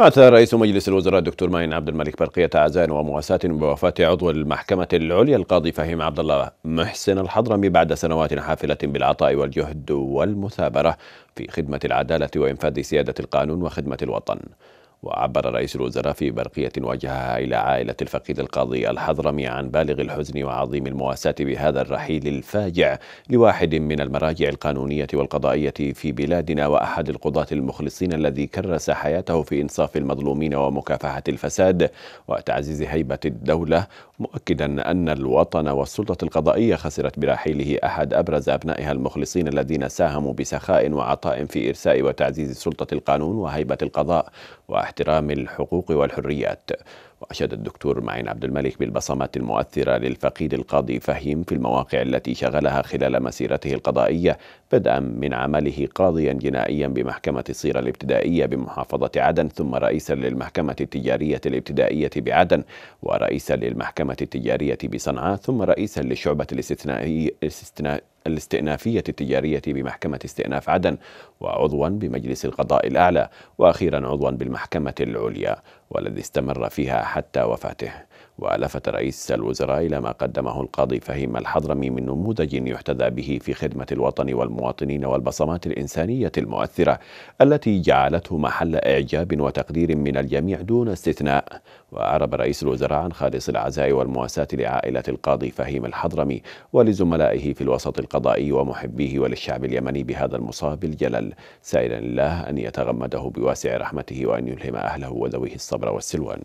بعث رئيس مجلس الوزراء الدكتور ماين عبد الملك برقية عزاء ومواساة بوفاة عضو المحكمة العليا القاضي فهيم عبد الله محسن الحضرمي بعد سنوات حافلة بالعطاء والجهد والمثابرة في خدمة العدالة وإنفاذ سيادة القانون وخدمة الوطن. وعبر رئيس الوزراء في برقية وجهها إلى عائلة الفقيد القاضي الحضرمي عن بالغ الحزن وعظيم المواساة بهذا الرحيل الفاجع لواحد من المراجع القانونية والقضائية في بلادنا وأحد القضاة المخلصين الذي كرس حياته في إنصاف المظلومين ومكافحة الفساد وتعزيز هيبة الدولة مؤكدا أن الوطن والسلطة القضائية خسرت برحيله أحد أبرز أبنائها المخلصين الذين ساهموا بسخاء وعطاء في إرساء وتعزيز سلطة القانون وهيبة القضاء واحترام الحقوق والحريات وأشاد الدكتور معين عبد الملك بالبصمات المؤثرة للفقيد القاضي فهيم في المواقع التي شغلها خلال مسيرته القضائية بدءا من عمله قاضيا جنائيا بمحكمة الصيرة الابتدائية بمحافظة عدن ثم رئيسا للمحكمة التجارية الابتدائية بعدن ورئيسا للمحكمة التجارية بصنعاء ثم رئيسا للشعبة الاستثنائية الاستئنافية التجارية بمحكمة استئناف عدن وعضوا بمجلس القضاء الأعلى وأخيرا عضوا بالمحكمة العليا والذي استمر فيها حتى وفاته ولفت رئيس الوزراء إلى ما قدمه القاضي فهيم الحضرمي من نموذج يحتذى به في خدمة الوطن والمواطنين والبصمات الإنسانية المؤثرة التي جعلته محل إعجاب وتقدير من الجميع دون استثناء وأعرب رئيس الوزراء عن خالص العزاء والمواساة لعائلة القاضي فهيم الحضرمي ولزملائه في الوسط القضائي ومحبيه وللشعب اليمني بهذا المصاب الجلل سائلا الله أن يتغمده بواسع رحمته وأن يلهم أهله وذويه الصبر الصبرة والسلوان